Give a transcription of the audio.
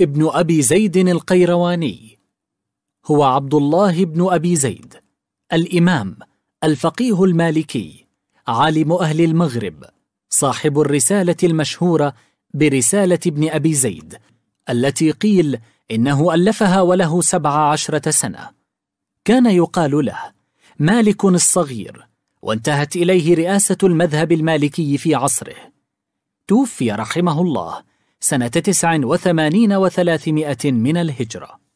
ابن أبي زيد القيرواني هو عبد الله بن أبي زيد الإمام الفقيه المالكي عالم أهل المغرب صاحب الرسالة المشهورة برسالة ابن أبي زيد التي قيل إنه ألفها وله سبع عشرة سنة كان يقال له مالك الصغير وانتهت إليه رئاسة المذهب المالكي في عصره توفي رحمه الله سنة تسع وثمانين وثلاثمائة من الهجرة